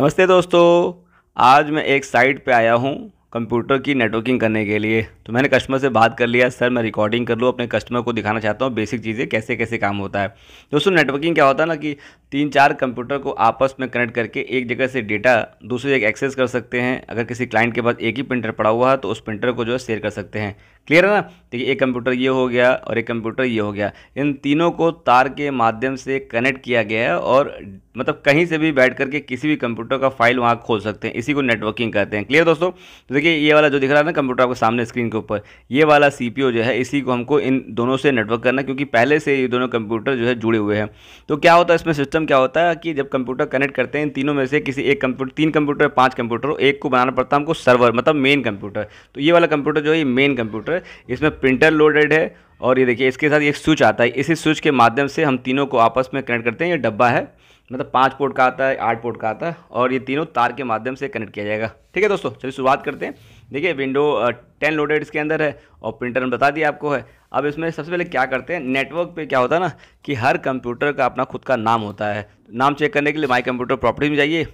नमस्ते दोस्तों आज मैं एक साइट पे आया हूँ कंप्यूटर की नेटवर्किंग करने के लिए तो मैंने कस्टमर से बात कर लिया सर मैं रिकॉर्डिंग कर लूँ अपने कस्टमर को दिखाना चाहता हूँ बेसिक चीज़ें कैसे कैसे काम होता है दोस्तों नेटवर्किंग क्या होता है ना कि तीन चार कंप्यूटर को आपस में कनेक्ट करके एक जगह से डेटा दूसरी जगह एक्सेस कर सकते हैं अगर किसी क्लाइंट के पास एक ही प्रिंटर पड़ा हुआ है तो उस प्रिंटर को जो है शेयर कर सकते हैं क्लियर है ना देखिए एक कंप्यूटर ये हो गया और एक कंप्यूटर ये हो गया इन तीनों को तार के माध्यम से कनेक्ट किया गया है और मतलब कहीं से भी बैठ करके किसी भी कंप्यूटर का फाइल वहाँ खोल सकते हैं इसी को नेटवर्किंग कहते हैं क्लियर दोस्तों तो देखिए ये वाला जो दिख रहा है ना कंप्यूटर आपके सामने स्क्रीन के ऊपर ये वाला सी जो है इसी को हमको इन दोनों से नेटवर्क करना क्योंकि पहले से ये दोनों कंप्यूटर जो है जुड़े हुए हैं तो क्या होता है इसमें सिस्टम सिस्टम क्या होता है कि जब कंप्यूटर कनेक्ट करते हैं इन तीनों में से किसी एक कंप्यूटर तीन कंप्यूटर या पाँच कंप्यूटर एक को बनाना पड़ता है हमको सर्वर मतलब मेन कंप्यूटर तो ये वाला कंप्यूटर जो है मेन कंप्यूटर है इसमें प्रिंटर लोडेड है और ये देखिए इसके साथ एक स्विच आता है इसी स्विच के माध्यम से हम तीनों को आपस में कनेक्ट करते हैं ये डब्बा है मतलब पाँच पोर्ट का आता है आठ पोर्ट का आता है और ये तीनों तार के माध्यम से कनेक्ट किया जाएगा ठीक है दोस्तों चलिए शुरुआत करते हैं देखिए विंडो टेन लोडेड इसके अंदर है और प्रिंटर हम बता दिया आपको है अब इसमें सबसे पहले क्या करते हैं नेटवर्क पे क्या होता है ना कि हर कंप्यूटर का अपना खुद का नाम होता है नाम चेक करने के लिए माई कंप्यूटर प्रॉपर्टी में जाइए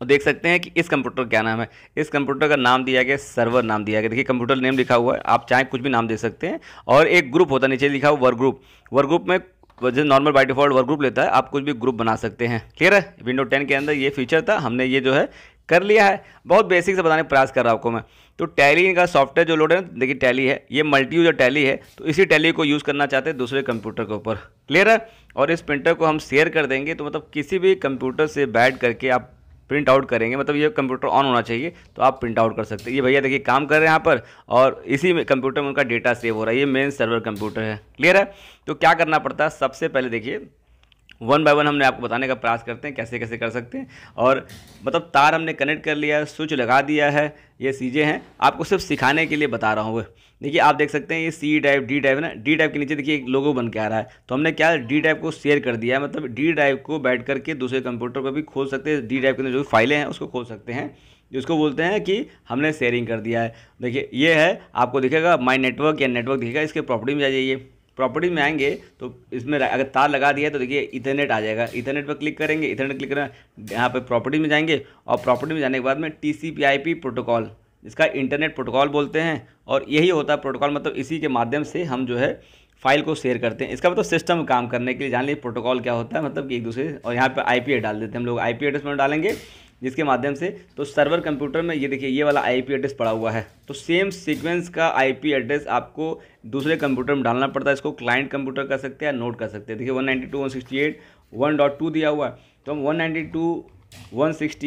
और देख सकते हैं कि इस कंप्यूटर का क्या नाम है इस कंप्यूटर का नाम दिया गया सर्वर नाम दिया गया देखिए कंप्यूटर नेम लिखा हुआ है आप चाहे कुछ भी नाम दे सकते हैं और एक ग्रुप होता है नीचे लिखा हुआ वर्क ग्रुप वर्क ग्रुप में जैसे normal by default work group लेता है आप कुछ भी ग्रुप बना सकते हैं क्लियर है विंडो टेन के अंदर ये फीचर था हमने ये जो है कर लिया है बहुत बेसिक से बताने का प्रयास कर रहा हूँ आपको मैं तो टैली का सॉफ्टवेयर जो लोड है ना देखिए टैली है ये मल्टी यूजर टैली है तो इसी टैली को यूज़ करना चाहते हैं दूसरे कंप्यूटर के ऊपर क्लियर है और इस प्रिंटर को हम शेयर कर देंगे तो मतलब किसी भी कंप्यूटर से बैठ करके आप प्रिंट आउट करेंगे मतलब ये कंप्यूटर ऑन होना चाहिए तो आप प्रिंट आउट कर सकते हैं ये भैया देखिए काम कर रहे हैं यहाँ पर और इसी में कंप्यूटर में उनका डेटा सेव हो रहा है ये मेन सर्वर कंप्यूटर है क्लियर है तो क्या करना पड़ता है सबसे पहले देखिए वन बाय वन हमने आपको बताने का प्रयास करते हैं कैसे कैसे कर सकते हैं और मतलब तार हमने कनेक्ट कर लिया है स्विच लगा दिया है ये चीज़ें हैं आपको सिर्फ सिखाने के लिए बता रहा हूँ देखिए आप देख सकते हैं ये सी ड्राइव डी ड्राइव ना डी ड्राइव के नीचे देखिए एक लोगो बन के आ रहा है तो हमने क्या डी ड्राइव को शेयर कर दिया है मतलब डी ड्राइव को बैठ करके दूसरे कंप्यूटर पर भी खोल सकते हैं डी ड्राइव के अंदर जो फाइलें हैं उसको खोल सकते हैं जिसको बोलते हैं कि हमने शेयरिंग कर दिया है देखिए ये है आपको दिखेगा माई नेटवर्क या नेटवर्क दिखेगा इसके प्रॉपर्टी में जाइए प्रॉपर्टी में आएंगे तो इसमें अगर तार लगा दिया तो देखिए इथरनेट आ जाएगा इथरनेट पर क्लिक करेंगे इथरनेट क्लिक करना यहाँ पर प्रॉपर्टी में जाएंगे और प्रॉपर्टी में जाने के बाद में टी प्रोटोकॉल इसका इंटरनेट प्रोटोकॉल बोलते हैं और यही होता है प्रोटोकॉल मतलब इसी के माध्यम से हम जो है फाइल को शेयर करते हैं इसका मतलब सिस्टम काम करने के लिए जान लीजिए प्रोटोकॉल क्या होता है मतलब कि एक दूसरे और यहाँ पी आईपी डाल देते हैं हम लोग आईपी एड्रेस में डालेंगे जिसके माध्यम से तो सर्वर कंप्यूटर में ये देखिए ये वाला आईपी एड्रेस पड़ा हुआ है तो सेम सीक्वेंस का आईपी एड्रेस आपको दूसरे कंप्यूटर में डालना पड़ता है इसको क्लाइंट कंप्यूटर कर सकते हैं या नोट कर सकते हैं देखिए वन 168 दिया हुआ है तो हम 192 168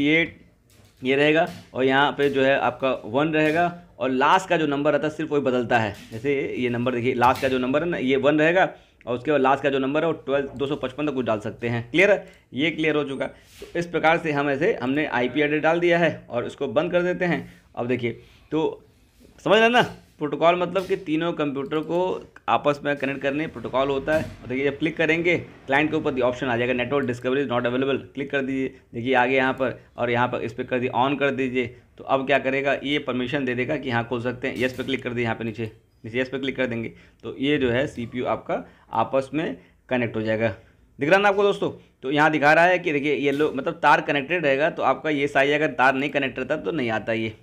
ये रहेगा और यहाँ पे जो है आपका वन रहेगा और लास्ट का जो नंबर रहता है सिर्फ वही बदलता है जैसे ये नंबर देखिए लास्ट का जो नंबर है ना ये वन रहेगा और उसके बाद लास्ट का जो नंबर है वो ट्वेल्व दो सौ पचपन तक कुछ डाल सकते हैं क्लियर है ये क्लियर हो चुका तो इस प्रकार से हम ऐसे हमने आई पी डाल दिया है और इसको बंद कर देते हैं अब देखिए तो समझ रहे ना प्रोटोकॉल मतलब कि तीनों कंप्यूटर को आपस में कनेक्ट करने प्रोटोकॉल होता है और देखिए जब क्लिक करेंगे क्लाइंट के ऊपर ऑप्शन आ जाएगा network discovery is not available click कर दीजिए देखिए आगे यहाँ पर और यहाँ पर इस पर कर दिए ऑन कर दीजिए तो अब क्या करेगा ये परमिशन दे देगा कि हाँ खोल सकते हैं येस पे क्लिक कर दिए यहाँ पर नीचे इस एस पर क्लिक कर देंगे तो ये जो है सी आपका आपस में कनेक्ट हो जाएगा दिख रहा ना आपको दोस्तों तो यहाँ दिखा रहा है कि देखिए लो मतलब तार कनेक्टेड रहेगा तो आपका ये साइज अगर तार नहीं कनेक्ट रहता तो नहीं आता ये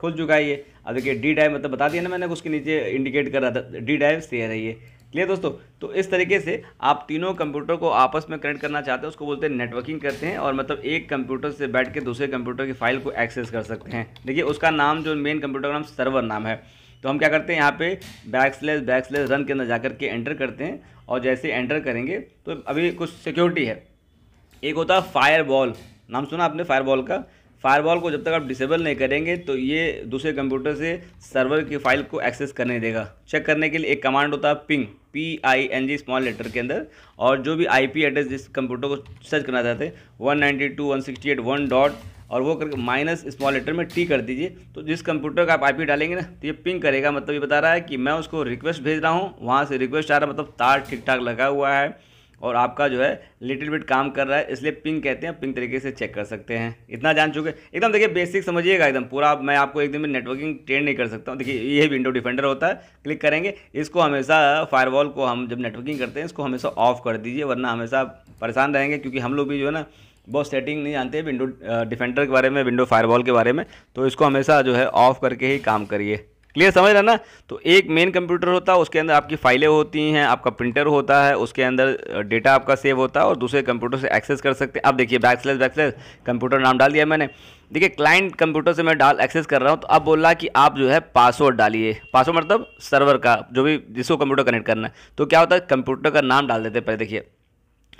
खुल चुका है ये अब देखिए डी डाइव मतलब बता दिया ना मैंने उसके नीचे इंडिकेट कर रहा था डी डाइव शेयर है ये क्लियर दोस्तों तो इस तरीके से आप तीनों कंप्यूटर को आपस में कनेक्ट करना चाहते हैं उसको बोलते हैं नेटवर्किंग करते हैं और मतलब एक कंप्यूटर से बैठ के दूसरे कंप्यूटर की फाइल को एक्सेस कर सकते हैं देखिए उसका नाम जो मेन कंप्यूटर का नाम सर्वर नाम है तो हम क्या करते हैं यहाँ पे back slash back slash run के अंदर जा के एंटर करते हैं और जैसे एंटर करेंगे तो अभी कुछ सिक्योरिटी है एक होता है फायर बॉल नाम सुना आपने फायर बॉल का फायरवॉल को जब तक आप डिसेबल नहीं करेंगे तो ये दूसरे कंप्यूटर से सर्वर की फाइल को एक्सेस करने देगा चेक करने के लिए एक कमांड होता है ping P I N G small letter के अंदर और जो भी आई पी एड्रेस जिस कंप्यूटर को सर्च करना चाहते हैं one ninety two one sixty eight one dot और वो करके माइनस स्मॉल लेटर में टी कर दीजिए तो जिस कंप्यूटर का आप आईपी डालेंगे ना तो ये पिंग करेगा मतलब ये बता रहा है कि मैं उसको रिक्वेस्ट भेज रहा हूँ वहाँ से रिक्वेस्ट आ रहा है मतलब तार ठीक ठाक लगा हुआ है और आपका जो है लिटिल बिट काम कर रहा है इसलिए पिंग कहते हैं पिंग तरीके से चेक कर सकते हैं इतना जान चुके एकदम देखिए बेसिक समझिएगा एकदम पूरा मैं आपको एक में नेटवर्किंग ट्रेंड नहीं कर सकता हूँ देखिए ये विंडो डिफेंडर होता है क्लिक करेंगे इसको हमेशा फायरवॉल को हम जब नेटवर्किंग करते हैं इसको हमेशा ऑफ कर दीजिए वरना हमेशा परेशान रहेंगे क्योंकि हम लोग भी जो है ना बहुत सेटिंग नहीं जानते विंडो डिफेंडर के बारे में विंडो फायरवॉल के बारे में तो इसको हमेशा जो है ऑफ़ करके ही काम करिए क्लियर समझ रहे ना तो एक मेन कंप्यूटर होता है उसके अंदर आपकी फाइलें होती हैं आपका प्रिंटर होता है उसके अंदर डेटा आपका सेव होता है और दूसरे कंप्यूटर से एक्सेस कर सकते हैं आप देखिए बैकस्लैश बैकस्लैश कंप्यूटर नाम डाल दिया मैंने देखिए क्लाइंट कंप्यूटर से मैं डाल एक्सेस कर रहा हूँ तो अब बोल रहा कि आप जो है पासवर्ड डालिए पासवर्ड मतलब सर्वर का जो भी जिसको कंप्यूटर कनेक्ट करना है तो क्या होता है कंप्यूटर का नाम डाल देते हैं पहले देखिए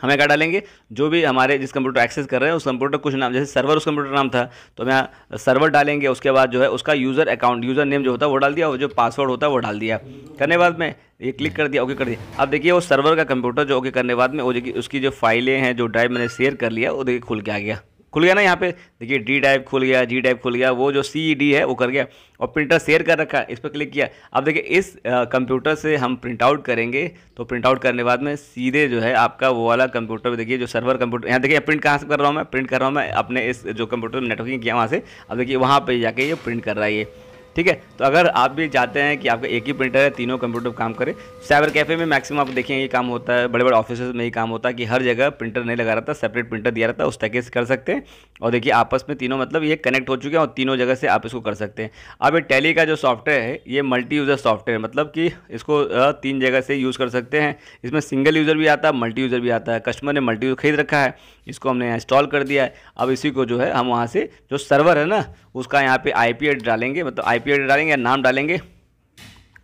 हमें क्या डालेंगे जो भी हमारे जिस कंप्यूटर एक्सेस कर रहे हैं उस कंप्यूटर कुछ नाम जैसे सर्वर उस कंप्यूटर नाम था तो हम सर्वर डालेंगे उसके बाद जो है उसका यूज़र अकाउंट यूज़र नेम जो होता है वो डाल दिया और जो पासवर्ड होता है वो डाल दिया करने बाद में ये क्लिक कर दिया ओके कर दिया अब देखिए वो सर्वर का कंप्यूटर जो ओके करने बाद में वो उसकी जो फाइलें हैं जो ड्राइव मैंने शेयर कर लिया वो देखिए खुल के आ गया खुल गया ना यहाँ पे देखिए डी टाइप खुल गया जी टाइप खुल गया वो जो सी डी है वो कर गया और प्रिंटर शेयर कर रखा है इस पर क्लिक किया अब देखिए इस कंप्यूटर से हम प्रिंट आउट करेंगे तो प्रिंट आउट करने बाद में सीधे जो है आपका वो वाला कंप्यूटर देखिए जो सर्वर कंप्यूटर यहाँ देखिए प्रिंट कहाँ से कर रहा हूँ मैं प्रिंट कर रहा हूँ मैं अपने इस जो कंप्यूटर नेटवर्किंग किया वहाँ से अब देखिए वहाँ पर जाके ये प्रिंट कर रहा है ये ठीक है तो अगर आप भी चाहते हैं कि आपका एक ही प्रिंटर है तीनों कंप्यूटर काम करे साइबर कैफे में मैक्सिमम आप देखेंगे ये काम होता है बड़े बड़े ऑफिस में ही काम होता है कि हर जगह प्रिंटर नहीं लगा रहता सेपरेट प्रिंटर दिया रहता है उस तरीके से कर सकते हैं और देखिए आपस में तीनों मतलब ये कनेक्ट हो चुके हैं और तीनों जगह से आप इसको कर सकते हैं अब ये टेली का जो सॉफ्टवेयर है ये मल्टी यूज़र सॉफ्टवेयर है मतलब कि इसको तीन जगह से यूज़ कर सकते हैं इसमें सिंगल यूज़र भी आता है मल्टी यूज़र भी आता है कस्टमर ने मल्टी यूज़र खरीद रखा है इसको हमने इंस्टॉल कर दिया है अब इसी को जो है हम वहाँ से जो सर्वर है ना उसका यहाँ पर आई डालेंगे मतलब आई पीरियड डालेंगे या नाम डालेंगे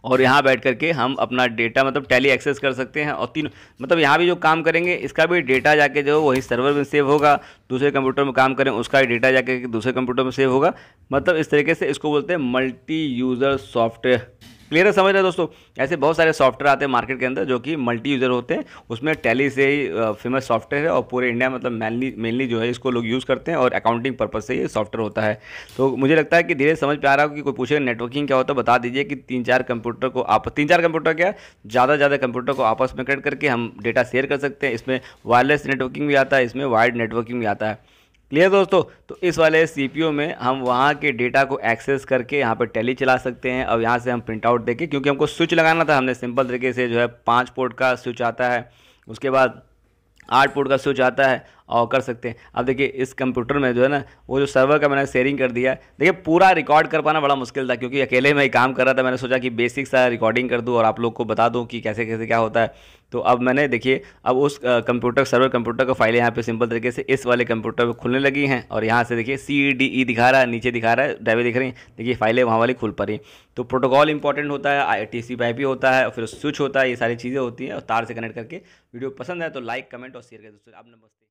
और यहाँ बैठ करके हम अपना डेटा मतलब टैली एक्सेस कर सकते हैं और तीन मतलब यहाँ भी जो काम करेंगे इसका भी डेटा जाके जो वही सर्वर में सेव होगा दूसरे कंप्यूटर में काम करें उसका भी डेटा जाके दूसरे कंप्यूटर में सेव होगा मतलब इस तरीके से इसको बोलते हैं मल्टी यूज़र सॉफ्टवेयर क्लियर है समझ रहे दोस्तों ऐसे बहुत सारे सॉफ्टवेयर आते हैं मार्केट के अंदर जो कि मल्टी यूज़र होते हैं उसमें टैली से ही फेमस सॉफ्टवेयर है और पूरे इंडिया मतलब मेनली मेनली जो है इसको लोग यूज़ करते हैं और अकाउंटिंग पर्पज़ से ये सॉफ्टवेयर होता है तो मुझे लगता है कि धीरे समझ पे आ रहा हो कि कोई पूछेगा नेटवर्किंग क्या होता है बता दीजिए कि तीन चार कंप्यूटर को आप तीन चार कंप्यूटर क्या ज़्यादा से ज़्यादा कंप्यूटर को आपस में कनेक्ट करके हम डेटा शेयर कर सकते हैं इसमें वायरलेस नेटवर्किंग भी आता है इसमें वायर्ड नेटवर्किंग भी आता है क्लियर दोस्तों तो इस वाले सीपीयू में हम वहाँ के डेटा को एक्सेस करके यहाँ पर टैली चला सकते हैं और यहाँ से हम प्रिंट आउट देके क्योंकि हमको स्विच लगाना था हमने सिंपल तरीके से जो है पाँच पोर्ट का स्विच आता है उसके बाद आठ पोर्ट का स्विच आता है और कर सकते हैं अब देखिए इस कंप्यूटर में जो है ना वो जो सर्वर का मैंने शेयरिंग कर दिया है देखिए पूरा रिकॉर्ड कर पाना बड़ा मुश्किल था क्योंकि अकेले में ही काम कर रहा था मैंने सोचा कि बेसिक सा रिकॉर्डिंग कर दूँ और आप लोग को बता दूँ कि कैसे कैसे क्या होता है तो अब मैंने देखिए अब उस कंप्यूटर सर्वर कंप्यूटर का फाइल यहाँ पे सिंपल तरीके से इस वाले कंप्यूटर पे खुलने लगी हैं और यहाँ से देखिए सी डी ई दिखा रहा है नीचे दिखा रहा है ड्राइवर दिख रही हैं देखिए फाइलें वहाँ वाली खुल पा रही तो प्रोटोकॉल इंपॉर्टेंट होता है आई टी सी होता है फिर स्विच होता है ये सारी चीज़ें होती हैं और तार से कनेक्ट करके वीडियो पसंद है तो लाइक कमेंट और शेयर करें दोस्तों आप नमस्ते